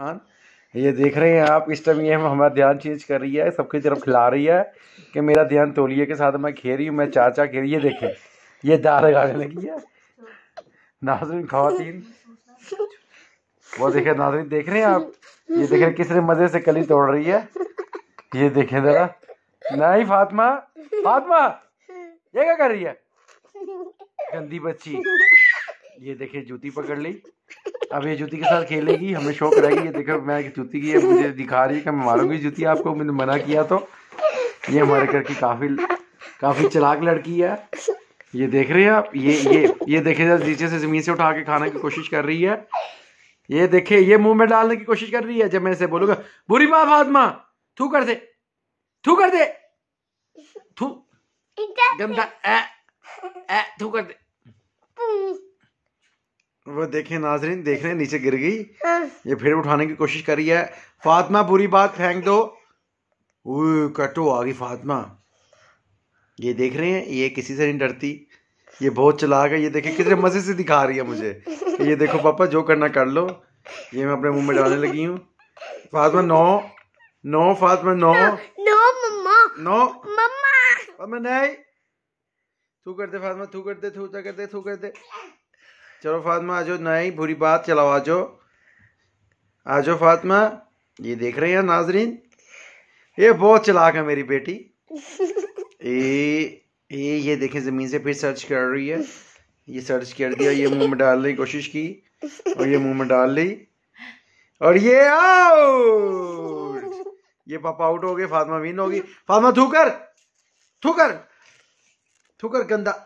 खान ये देख रहे हैं आप इस टाइम ये हम हमारा ध्यान चेंज कर रही है सबकी तरफ खिला रही है कि मेरा ध्यान तोलिए के साथ मैं खेल रही हूँ मैं चाचा खेरी ये देखे ये दार लगाने लगी है नाजरीन खातिन वो देखे नाजरीन देख रहे हैं आप ये देख रहे किसने मजे से कली तोड़ रही है ये देखे जरा नहीं फातिमा फातिमा ये क्या कर रही है गंदी बच्ची ये देखे जूती पकड़ ली अब ये जूती के साथ खेलेगी हमें शौक रहेगी ये देखो मैं जूती की ये मुझे दिखा रही है कि मैं मारूंगी जूती आपको मैंने मना किया तो ये हमारे घर की काफ़ी काफ़ी चलाक लड़की है ये देख रहे हैं आप ये ये ये देखे नीचे से ज़मीन से उठा के खाने की कोशिश कर रही है ये देखे ये मुंह में डालने की कोशिश कर रही है जब मैं इसे बोलूंगा बुरी माँ फातमा थू कर दे थू कर दे थू गंदा ए ए थू कर दे हम्म। वो देखे नाजरीन देख रहे हैं नीचे गिर गई ये फिर उठाने की कोशिश कर रही है फातिमा पूरी बात फेंक दो कटो आ गई फातिमा ये देख रहे हैं ये किसी से नहीं डरती ये बहुत चला गया ये देखे कितने मज़े से दिखा रही है मुझे ये देखो पापा जो करना कर लो ये मैं अपने मुंह में डालने लगी हूँ Fatima no no Fatima no no मम्मा नो मम्मा नहीं तू करते फातिमा तू करते दे तू कर दे तू करते। चलो फातिमा आज नई बुरी बात चलाओ आज आज फातिमा ये देख रहे हैं नाजरीन ये बहुत चलाक है मेरी बेटी ए, ए ये देखें ज़मीन से फिर सर्च कर रही है ये सर्च कर दिया ये मुंह में डालने की कोशिश की और ये मुंह में डाल ली और ये आओ ये पापा आउट हो गए फातमा विन होगी फातमा थूकर थूकर थूकर गंदा